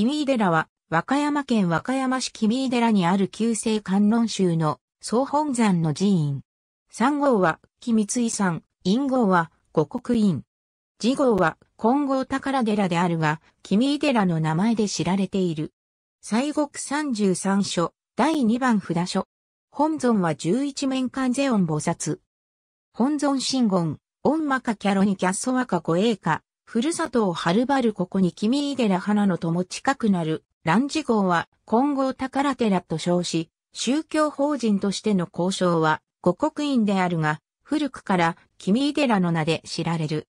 君井寺は、和歌山県和歌山市君井寺にある旧制観音宗の総本山の寺院。三号は、君津井山、陰号は、五国院。次号は、金剛宝寺であるが、君井寺の名前で知られている。西国三十三所、第二番札所。本尊は十一面観世音菩薩。本尊真言、音魔かキャロニキャッソワカ護衛か、ふるさとをはるばるここに君井寺花のとも近くなる、ンジ号は、今後宝寺と称し、宗教法人としての交渉は、五国院であるが、古くから君井寺の名で知られる。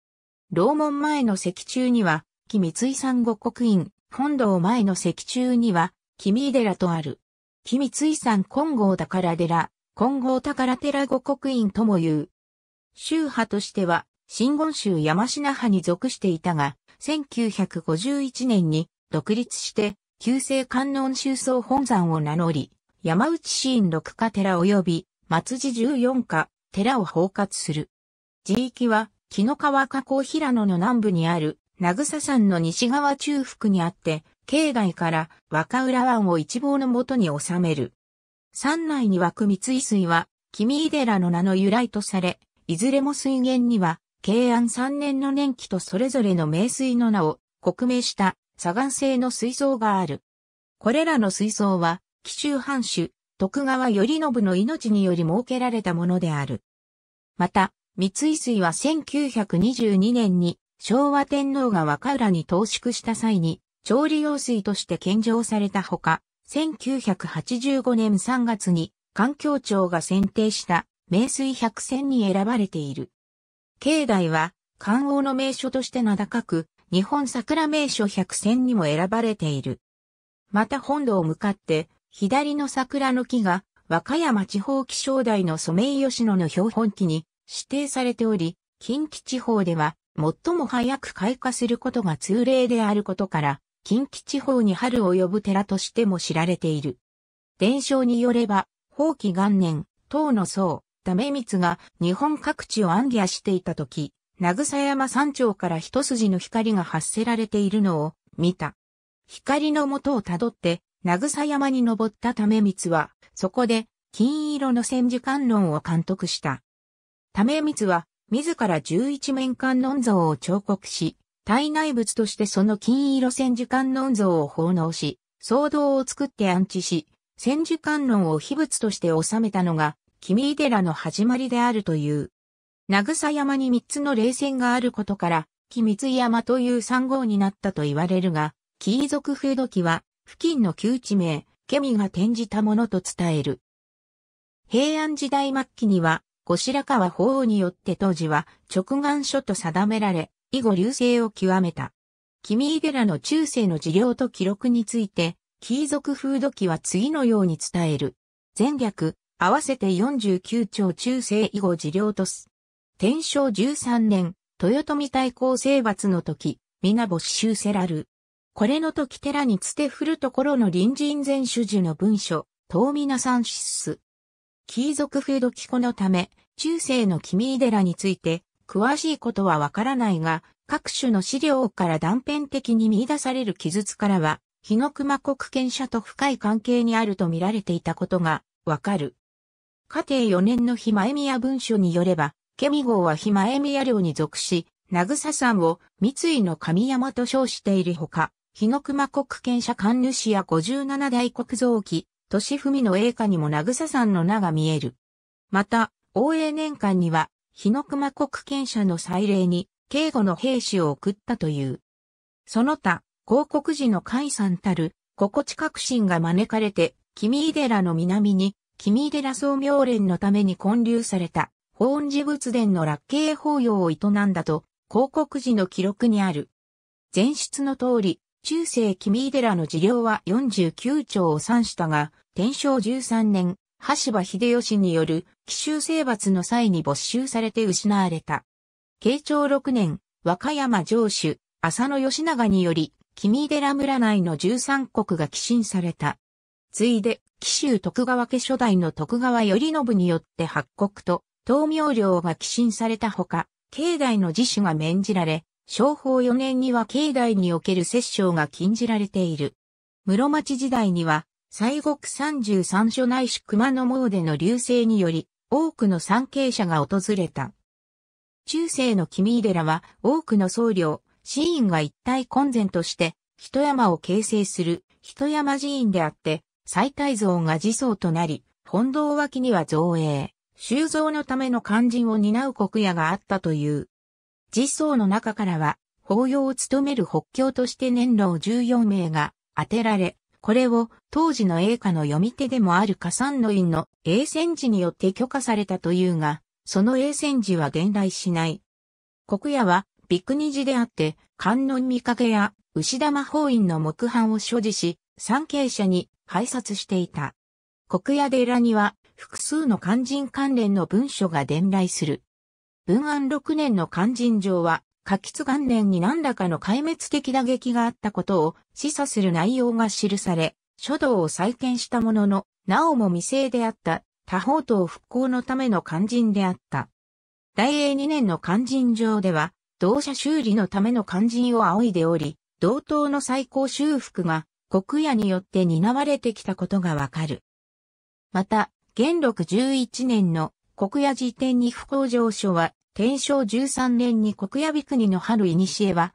楼門前の石柱には、君三井ん五国院、本堂前の石柱には、君井寺とある。君三井ん金剛宝寺、金剛宝寺五国院とも言う。宗派としては、新言州山品派に属していたが、1951年に独立して、旧制観音州総本山を名乗り、山内市院六家寺及び松寺十四家寺を包括する。地域は、木の川河口平野の南部にある、名草山の西側中腹にあって、境内から若浦湾を一望のもとに収める。山内に湧く三井水は、君井寺の名の由来とされ、いずれも水源には、慶安3年の年期とそれぞれの名水の名を刻名した砂岩製の水槽がある。これらの水槽は、紀州藩主、徳川頼信の命により設けられたものである。また、三井水は1922年に昭和天皇が若浦に投縮した際に調理用水として献上されたほか、1985年3月に環境庁が選定した名水百選に選ばれている。境内は、観王の名所として名高く、日本桜名所百選にも選ばれている。また本土を向かって、左の桜の木が、和歌山地方気象台のソメイヨシノの標本木に指定されており、近畿地方では最も早く開花することが通例であることから、近畿地方に春を呼ぶ寺としても知られている。伝承によれば、宝器元年、唐の僧、為光が日本各地を暗夜していた時、草山山頂から一筋の光が発せられているのを見た。光の元をたどって、草山に登った為光は、そこで金色の戦時観音を監督した。為光は、自ら十一面観音像を彫刻し、体内物としてその金色戦時観音像を奉納し、騒動を作って安置し、戦時観音を秘仏として収めたのが、君井寺の始まりであるという。渚山に三つの霊線があることから、君津山という山号になったと言われるが、貴族風土記は、付近の旧地名、ケミが転じたものと伝える。平安時代末期には、後白河法王によって当時は直眼書と定められ、以後流星を極めた。君井寺の中世の事業と記録について、貴族風土記は次のように伝える。前略、合わせて49兆中世以後事領とす。天正13年、豊臣大公征伐の時、皆母修せらる。これの時寺につて振るところの臨人前主事の文書、東皆さんしす。貴族風土記子のため、中世の君井寺について、詳しいことはわからないが、各種の資料から断片的に見出される記述からは、日の熊国権者と深い関係にあると見られていたことがわかる。家庭4年の暇江宮文書によれば、ケミ号は暇江宮領に属し、名さんを三井の神山と称しているほか、日の熊国権者官主や57代国造記、市文の栄華にも名さんの名が見える。また、応永年間には、日の熊国権者の祭礼に、警護の兵士を送ったという。その他、広告時の解山たる、心地革新が招かれて、君井寺の南に、君寺総明連のために建立された、法恩寺仏殿の落慶法要を営んだと、広告時の記録にある。前出の通り、中世君寺の寺領は49兆を算したが、天正13年、橋場秀吉による奇襲征伐の際に没収されて失われた。慶長6年、和歌山城主、浅野義長により、君寺村内の13国が寄進された。次いで、紀州徳川家初代の徳川頼信によって発国と、東明領が寄進されたほか、境内の自主が免じられ、商法4年には境内における摂政が禁じられている。室町時代には、西国33所内市熊野詣の流星により、多くの参詣者が訪れた。中世の君井寺は多くの僧侶、寺院が一体混然として、一山を形成する、人山寺院であって、再改造が自走となり、本堂脇には造営、修造のための肝心を担う国屋があったという。自走の中からは、法要を務める北京として年老14名が当てられ、これを当時の英歌の読み手でもある加算の院の英戦時によって許可されたというが、その英戦時は伝来しない。国屋は、ビクニジであって、観音見かけや牛玉法院の木版を所持し、産経者に拝察していた。国屋寺には複数の肝心関連の文書が伝来する。文安六年の肝心上は、過吉元年に何らかの壊滅的打撃があったことを示唆する内容が記され、書道を再建したものの、なおも未成であった多方等復興のための肝心であった。大英二年の肝心上では、同社修理のための肝心を仰いでおり、同等の最高修復が国屋によって担われてきたことがわかる。また、元禄11年の国屋辞典に不幸上書は、天正13年に国屋美国の春古は、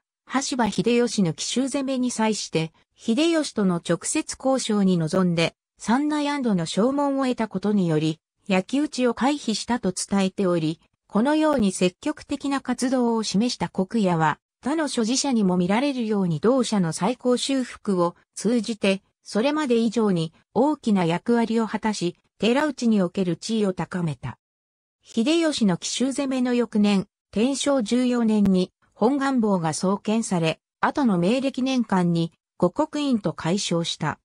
橋場秀吉の奇襲攻めに際して、秀吉との直接交渉に臨んで、三内安堵の証文を得たことにより、焼き討ちを回避したと伝えており、このように積極的な活動を示した国屋は、他の所持者にも見られるように同社の最高修復を通じて、それまで以上に大きな役割を果たし、寺内における地位を高めた。秀吉の奇襲攻めの翌年、天正14年に本願坊が創建され、後の明暦年間に五国院と解消した。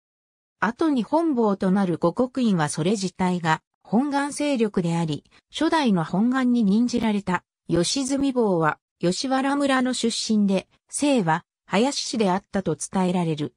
後に本坊となる五国院はそれ自体が本願勢力であり、初代の本願に任じられた吉住坊は吉原村の出身で、姓は林氏であったと伝えられる。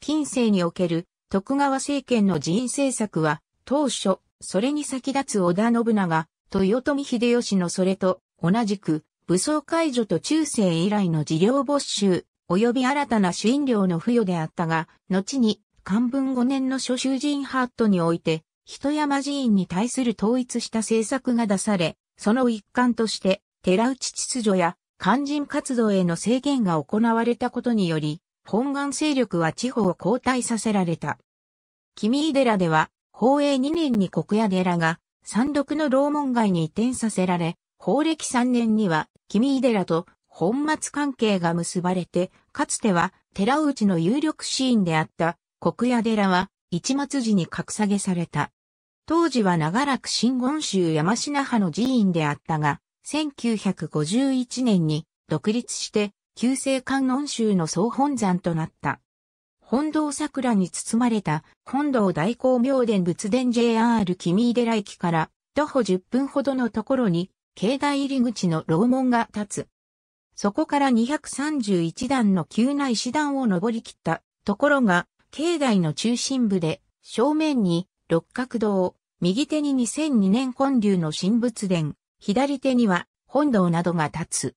近世における徳川政権の人政策は、当初、それに先立つ織田信長、豊臣秀吉のそれと同じく、武装解除と中世以来の事業没収、及び新たな主因料の付与であったが、後に、漢文5年の諸囚人ハートにおいて、人山寺院に対する統一した政策が出され、その一環として、寺内秩序や肝心活動への制限が行われたことにより、本願勢力は地方を交代させられた。君井寺では、法永2年に国屋寺が、山麓の楼門外に移転させられ、法暦3年には、君井寺と本末関係が結ばれて、かつては寺内の有力シーンであった国屋寺は一末時に格下げされた。当時は長らく新言宗山品派の寺院であったが、1951年に独立して旧正観音宗の総本山となった。本堂桜に包まれた本堂大光明殿仏殿 JR 君井寺駅から徒歩10分ほどのところに境内入り口の楼門が立つ。そこから231段の急な石段を登り切ったところが境内の中心部で正面に六角堂、右手に2002年建立の神仏殿、左手には本堂などが立つ。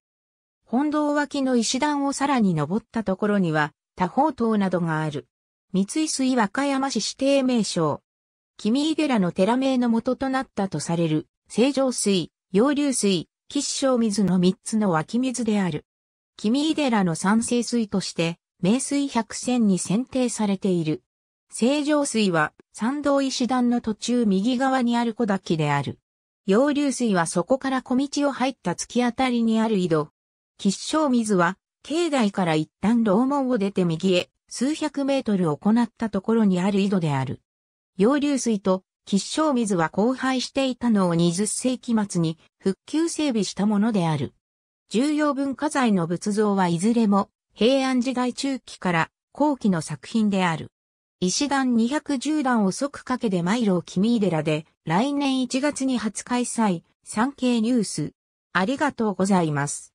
本堂脇の石段をさらに登ったところには多宝塔などがある。三井水和歌山市指定名称。君井寺の寺名の元となったとされる、清浄水、洋流水、吉祥水の三つの湧き水である。君井寺の三聖水として、名水百選に選定されている。清浄水は、山道石段の途中右側にある小滝である。溶流水はそこから小道を入った突き当たりにある井戸。吉祥水は、境内から一旦楼門を出て右へ、数百メートル行ったところにある井戸である。溶流水と吉祥水は荒廃していたのを20世紀末に復旧整備したものである。重要文化財の仏像はいずれも平安時代中期から後期の作品である。石段210段を即掛けでマイロを君井寺で来年1月に初開催、産経ニュース。ありがとうございます。